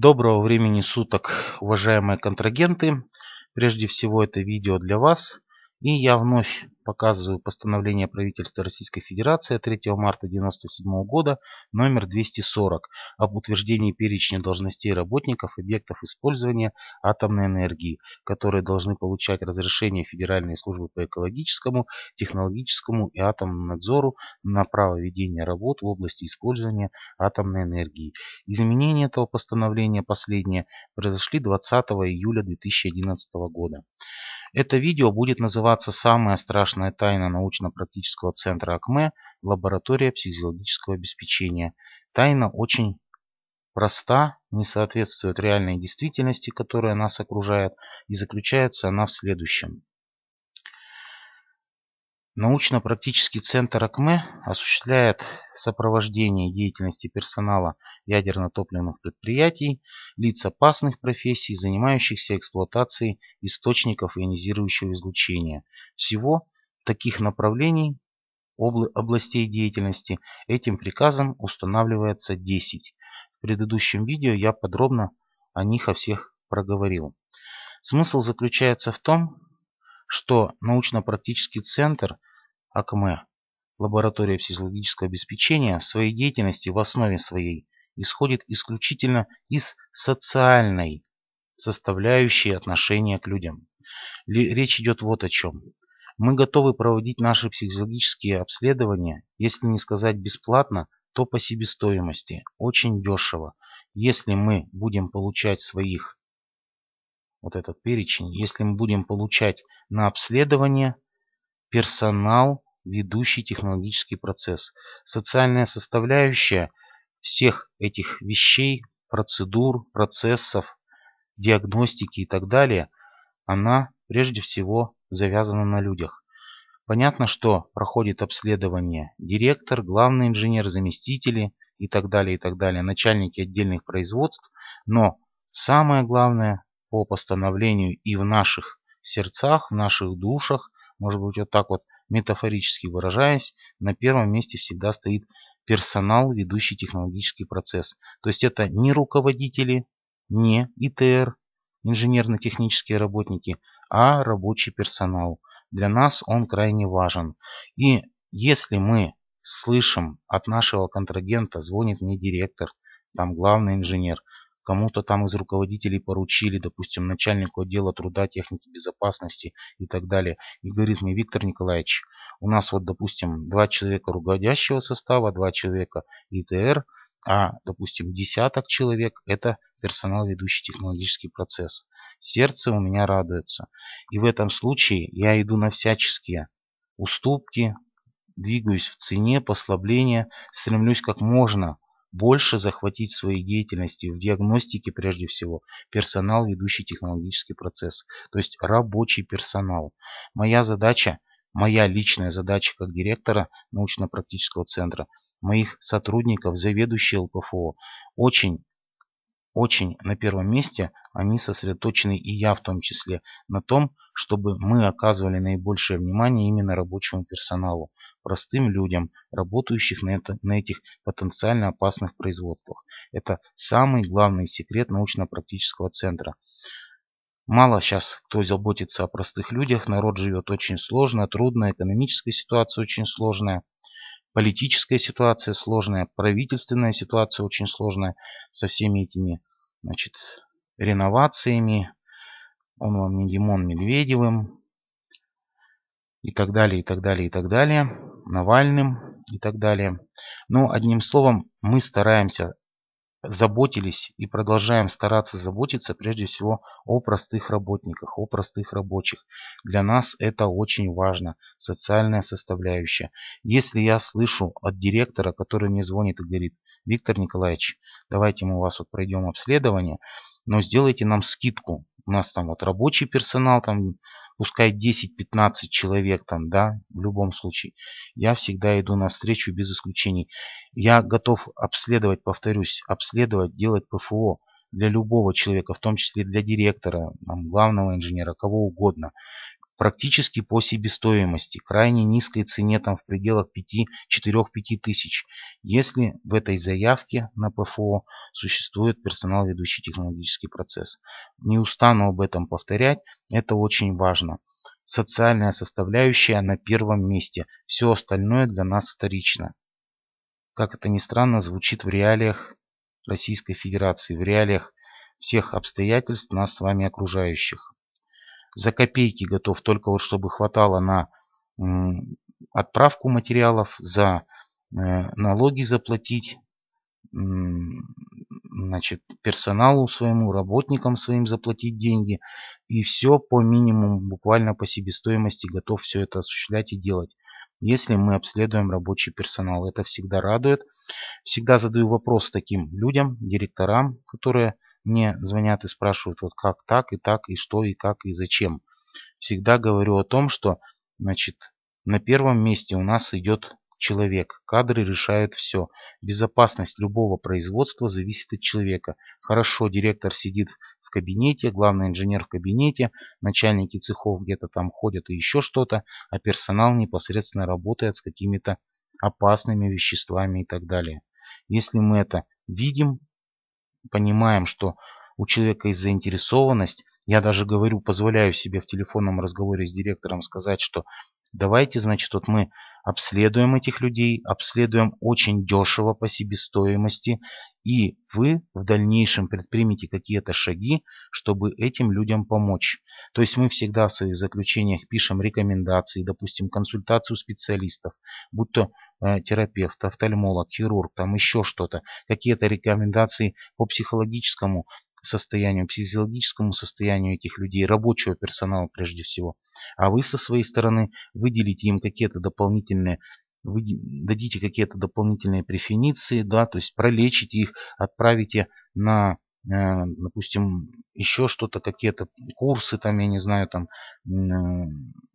Доброго времени суток, уважаемые контрагенты. Прежде всего это видео для вас. И я вновь показываю постановление правительства Российской Федерации от 3 марта 1997 года номер 240 об утверждении перечня должностей работников объектов использования атомной энергии, которые должны получать разрешение Федеральной службы по экологическому, технологическому и атомному надзору на право ведения работ в области использования атомной энергии. Изменения этого постановления последнее произошли 20 июля 2011 года. Это видео будет называться «Самое страшное государственная тайна научно-практического центра АКМЭ, лаборатория психологического обеспечения. Тайна очень проста, не соответствует реальной действительности, которая нас окружает, и заключается она в следующем. Научно-практический центр АКМЭ осуществляет сопровождение деятельности персонала ядерно-топливных предприятий, лиц опасных профессий, занимающихся эксплуатацией источников ионизирующего излучения. Всего таких направлений областей деятельности этим приказом устанавливается 10. В предыдущем видео я подробно о них о всех проговорил. Смысл заключается в том, что научно-практический центр АКМЭ, лаборатория физиологического обеспечения, в своей деятельности в основе своей исходит исключительно из социальной составляющей отношения к людям. Речь идет вот о чем. Мы готовы проводить наши психологические обследования, если не сказать бесплатно, то по себестоимости, очень дешево, если мы будем получать своих, вот этот перечень, если мы будем получать на обследование персонал, ведущий технологический процесс. Социальная составляющая всех этих вещей, процедур, процессов, диагностики и так далее, она прежде всего завязана на людях. Понятно, что проходит обследование директор, главный инженер, заместители и так далее, и так далее, начальники отдельных производств, но самое главное по постановлению и в наших сердцах, в наших душах, может быть вот так вот метафорически выражаясь, на первом месте всегда стоит персонал, ведущий технологический процесс. То есть это не руководители, не ИТР, инженерно-технические работники, а рабочий персонал. Для нас он крайне важен. И если мы слышим от нашего контрагента, звонит мне директор, там главный инженер, кому-то там из руководителей поручили, допустим, начальнику отдела труда, техники безопасности и так далее, и говорит мне, Виктор Николаевич, у нас вот, допустим, два человека руководящего состава, два человека ИТР, а, допустим, десяток человек – это персонал, ведущий технологический процесс. Сердце у меня радуется. И в этом случае я иду на всяческие уступки, двигаюсь в цене, послабления, стремлюсь как можно больше захватить в своей деятельности, в диагностике прежде всего, персонал, ведущий технологический процесс, то есть рабочий персонал. Моя задача, моя личная задача как директора научно-практического центра, моих сотрудников, заведующих ЛПФО, очень очень на первом месте они сосредоточены и я в том числе на том, чтобы мы оказывали наибольшее внимание именно рабочему персоналу, простым людям, работающих на, это, на этих потенциально опасных производствах. Это самый главный секрет научно-практического центра. Мало сейчас кто заботится о простых людях, народ живет очень сложно, трудно, экономическая ситуация очень сложная политическая ситуация сложная, правительственная ситуация очень сложная со всеми этими значит, реновациями. Он вам не Димон Медведевым и так далее, и так далее, и так далее. Навальным и так далее. Но ну, одним словом, мы стараемся заботились и продолжаем стараться заботиться прежде всего о простых работниках, о простых рабочих. Для нас это очень важно, социальная составляющая. Если я слышу от директора, который мне звонит и говорит, Виктор Николаевич, давайте мы у вас вот пройдем обследование, но сделайте нам скидку. У нас там вот рабочий персонал, там пускай 10-15 человек там, да, в любом случае, я всегда иду на встречу без исключений. Я готов обследовать, повторюсь, обследовать, делать ПФО для любого человека, в том числе для директора, главного инженера, кого угодно практически по себестоимости, крайне низкой цене там в пределах 4-5 тысяч, если в этой заявке на ПФО существует персонал, ведущий технологический процесс. Не устану об этом повторять, это очень важно. Социальная составляющая на первом месте, все остальное для нас вторично. Как это ни странно, звучит в реалиях Российской Федерации, в реалиях всех обстоятельств нас с вами окружающих за копейки готов, только вот чтобы хватало на отправку материалов, за э, налоги заплатить, значит, персоналу своему, работникам своим заплатить деньги. И все по минимуму, буквально по себестоимости готов все это осуществлять и делать если мы обследуем рабочий персонал. Это всегда радует. Всегда задаю вопрос таким людям, директорам, которые мне звонят и спрашивают, вот как так, и так, и что, и как, и зачем. Всегда говорю о том, что, значит, на первом месте у нас идет человек. Кадры решают все. Безопасность любого производства зависит от человека. Хорошо, директор сидит в кабинете, главный инженер в кабинете, начальники цехов где-то там ходят и еще что-то, а персонал непосредственно работает с какими-то опасными веществами и так далее. Если мы это видим, понимаем, что у человека есть заинтересованность. Я даже говорю, позволяю себе в телефонном разговоре с директором сказать, что давайте, значит, вот мы обследуем этих людей, обследуем очень дешево по себестоимости, и вы в дальнейшем предпримете какие-то шаги, чтобы этим людям помочь. То есть мы всегда в своих заключениях пишем рекомендации, допустим, консультацию специалистов, будь то Э, терапевт, офтальмолог, хирург, там еще что-то, какие-то рекомендации по психологическому состоянию, психологическому состоянию этих людей, рабочего персонала прежде всего. А вы со своей стороны выделите им какие-то дополнительные, вы дадите какие-то дополнительные префиниции, да, то есть пролечите их, отправите на э, допустим, еще что-то, какие-то курсы, там, я не знаю, там,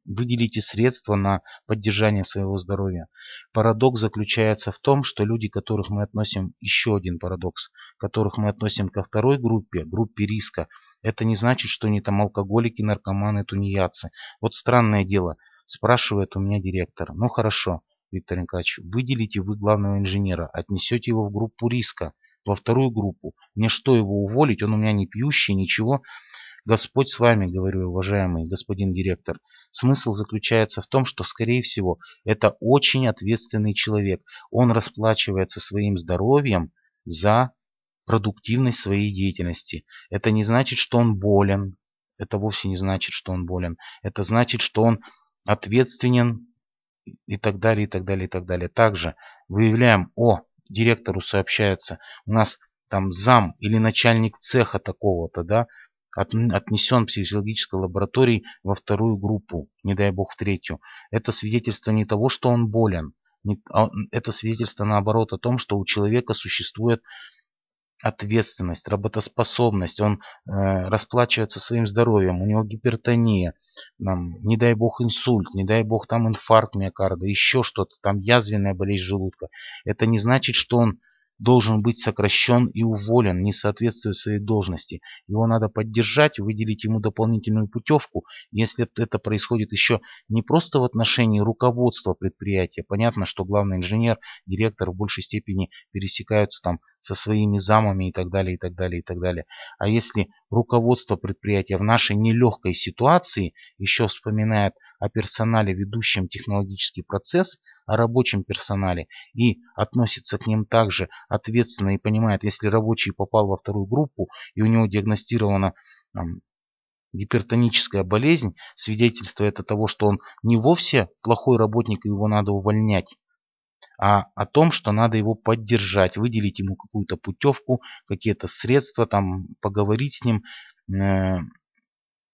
Выделите средства на поддержание своего здоровья. Парадокс заключается в том, что люди, которых мы относим, еще один парадокс, которых мы относим ко второй группе, группе риска, это не значит, что они там алкоголики, наркоманы, тунеядцы. Вот странное дело, спрашивает у меня директор. Ну хорошо, Виктор Николаевич, выделите вы главного инженера, отнесете его в группу риска, во вторую группу. Мне что, его уволить? Он у меня не пьющий, ничего. Господь с вами, говорю, уважаемый господин директор. Смысл заключается в том, что, скорее всего, это очень ответственный человек. Он расплачивается своим здоровьем за продуктивность своей деятельности. Это не значит, что он болен. Это вовсе не значит, что он болен. Это значит, что он ответственен и так далее, и так далее, и так далее. Также выявляем, о, директору сообщается, у нас там зам или начальник цеха такого-то, да, отнесен психологической лаборатории во вторую группу, не дай бог в третью. Это свидетельство не того, что он болен, а это свидетельство наоборот о том, что у человека существует ответственность, работоспособность, он э, расплачивается своим здоровьем, у него гипертония, там, не дай бог инсульт, не дай бог там инфаркт миокарда, еще что-то, там язвенная болезнь желудка. Это не значит, что он должен быть сокращен и уволен, не соответствует своей должности. Его надо поддержать, выделить ему дополнительную путевку. Если это происходит еще не просто в отношении руководства предприятия, понятно, что главный инженер, директор в большей степени пересекаются там со своими замами и так далее, и так далее, и так далее. А если руководство предприятия в нашей нелегкой ситуации еще вспоминает о персонале, ведущем технологический процесс – о рабочем персонале и относится к ним также ответственно и понимает, если рабочий попал во вторую группу и у него диагностирована там, гипертоническая болезнь, свидетельство это того, что он не вовсе плохой работник и его надо увольнять, а о том, что надо его поддержать, выделить ему какую-то путевку, какие-то средства, там, поговорить с ним, э,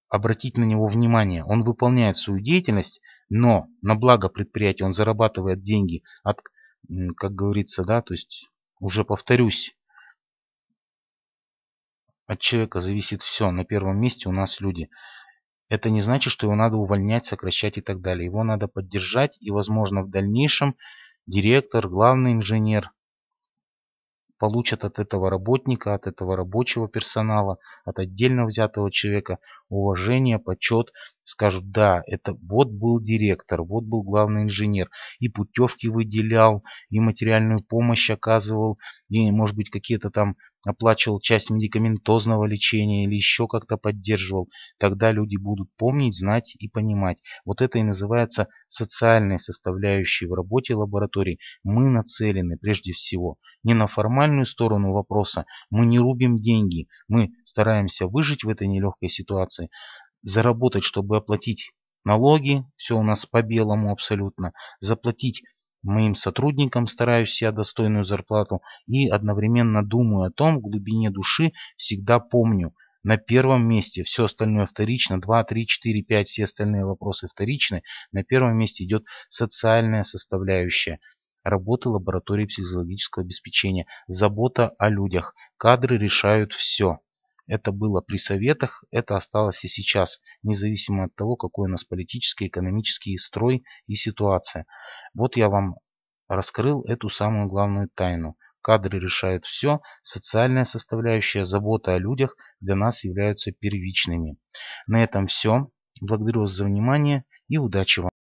обратить на него внимание. Он выполняет свою деятельность, но на благо предприятия он зарабатывает деньги от, как говорится, да, то есть уже повторюсь, от человека зависит все. На первом месте у нас люди. Это не значит, что его надо увольнять, сокращать и так далее. Его надо поддержать и, возможно, в дальнейшем директор, главный инженер, получат от этого работника, от этого рабочего персонала, от отдельно взятого человека уважение, почет, скажут, да, это вот был директор, вот был главный инженер, и путевки выделял, и материальную помощь оказывал, и, может быть, какие-то там оплачивал часть медикаментозного лечения или еще как-то поддерживал. Тогда люди будут помнить, знать и понимать. Вот это и называется социальной составляющей в работе лаборатории. Мы нацелены прежде всего не на формальную сторону вопроса. Мы не рубим деньги. Мы стараемся выжить в этой нелегкой ситуации, заработать, чтобы оплатить налоги, все у нас по-белому абсолютно, заплатить Моим сотрудникам стараюсь я достойную зарплату и одновременно думаю о том, в глубине души всегда помню. На первом месте все остальное вторично, 2, 3, 4, 5, все остальные вопросы вторичны. На первом месте идет социальная составляющая работы лаборатории психологического обеспечения, забота о людях. Кадры решают все. Это было при Советах, это осталось и сейчас, независимо от того, какой у нас политический, экономический строй и ситуация. Вот я вам раскрыл эту самую главную тайну. Кадры решают все, социальная составляющая, забота о людях для нас являются первичными. На этом все. Благодарю вас за внимание и удачи вам.